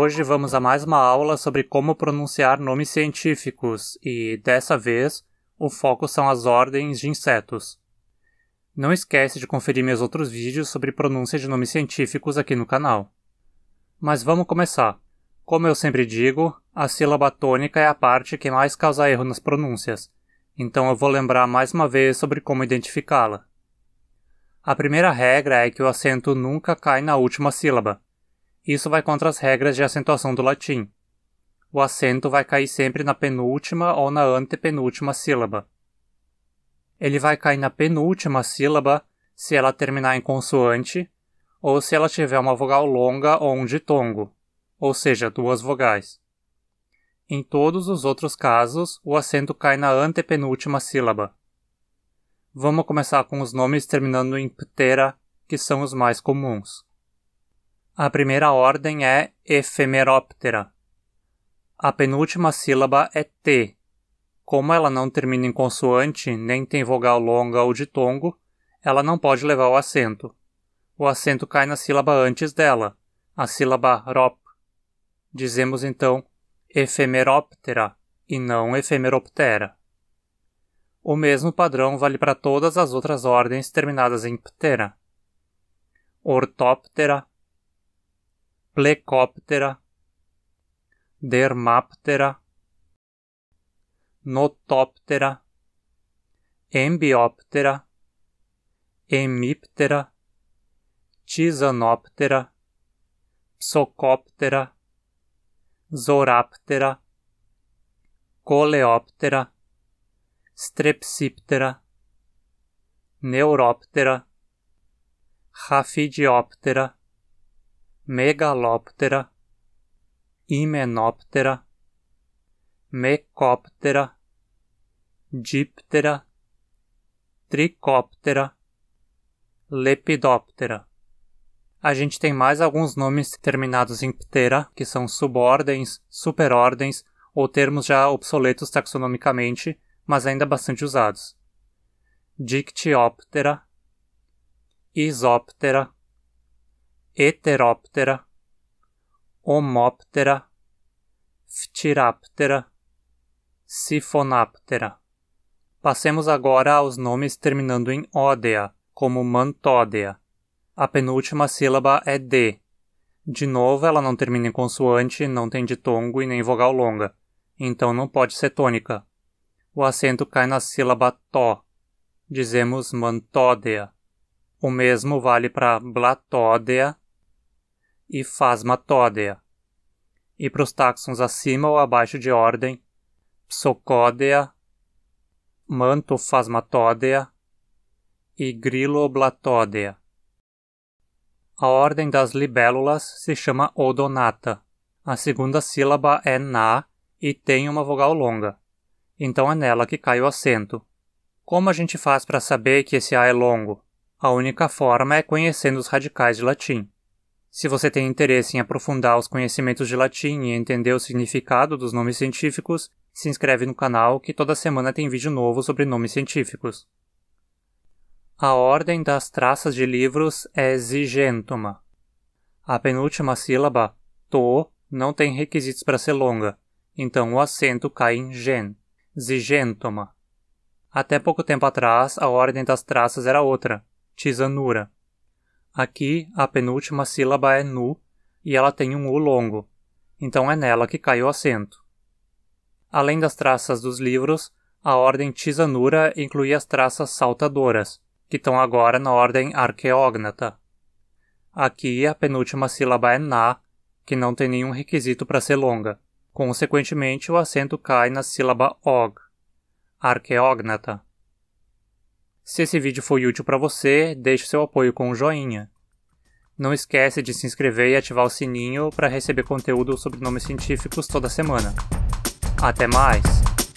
Hoje vamos a mais uma aula sobre como pronunciar nomes científicos e, dessa vez, o foco são as ordens de insetos. Não esquece de conferir meus outros vídeos sobre pronúncia de nomes científicos aqui no canal. Mas vamos começar. Como eu sempre digo, a sílaba tônica é a parte que mais causa erro nas pronúncias, então eu vou lembrar mais uma vez sobre como identificá-la. A primeira regra é que o acento nunca cai na última sílaba. Isso vai contra as regras de acentuação do latim. O acento vai cair sempre na penúltima ou na antepenúltima sílaba. Ele vai cair na penúltima sílaba se ela terminar em consoante ou se ela tiver uma vogal longa ou um ditongo, ou seja, duas vogais. Em todos os outros casos, o acento cai na antepenúltima sílaba. Vamos começar com os nomes terminando em ptera, que são os mais comuns. A primeira ordem é efemeróptera. A penúltima sílaba é T. Como ela não termina em consoante, nem tem vogal longa ou ditongo, ela não pode levar o acento. O acento cai na sílaba antes dela, a sílaba rop. Dizemos então efemeróptera e não efemeroptera. O mesmo padrão vale para todas as outras ordens terminadas em ptera. Ortóptera, Plecoptera, Dermaptera, Notoptera, Embioptera, Hemiptera, Tisanoptera, Psocoptera, Zoraptera, Coleoptera, Strepsiptera, Neuroptera, Rafidioptera, Megaloptera, Himenoptera, Mecoptera, Diptera, Tricóptera, Lepidóptera. A gente tem mais alguns nomes terminados em ptera, que são subordens, superordens ou termos já obsoletos taxonomicamente, mas ainda bastante usados. Dictióptera, Isoptera, Heteroptera, Homoptera, Pteraptera, Sifonaptera. Passemos agora aos nomes terminando em ódea, como mantódea. A penúltima sílaba é D. De novo, ela não termina em consoante, não tem ditongo e nem vogal longa, então não pode ser tônica. O acento cai na sílaba tó. Dizemos mantódea. O mesmo vale para blatódea, e Phasmatodea, e para os táxons acima ou abaixo de ordem, Psocodea, Mantophasmatodea e Griloblatodea. A ordem das libélulas se chama odonata. A segunda sílaba é na e tem uma vogal longa. Então é nela que cai o acento. Como a gente faz para saber que esse a é longo? A única forma é conhecendo os radicais de latim. Se você tem interesse em aprofundar os conhecimentos de latim e entender o significado dos nomes científicos, se inscreve no canal que toda semana tem vídeo novo sobre nomes científicos. A ordem das traças de livros é zigentuma. A penúltima sílaba, to, não tem requisitos para ser longa, então o acento cai em gen, zigentuma. Até pouco tempo atrás, a ordem das traças era outra, tisanura. Aqui, a penúltima sílaba é nu e ela tem um U longo, então é nela que cai o acento. Além das traças dos livros, a ordem Tisanura inclui as traças saltadoras, que estão agora na ordem arqueógnata. Aqui, a penúltima sílaba é na, que não tem nenhum requisito para ser longa. Consequentemente, o acento cai na sílaba og, arqueógnata. Se esse vídeo foi útil para você, deixe seu apoio com um joinha. Não esquece de se inscrever e ativar o sininho para receber conteúdo sobre nomes científicos toda semana. Até mais!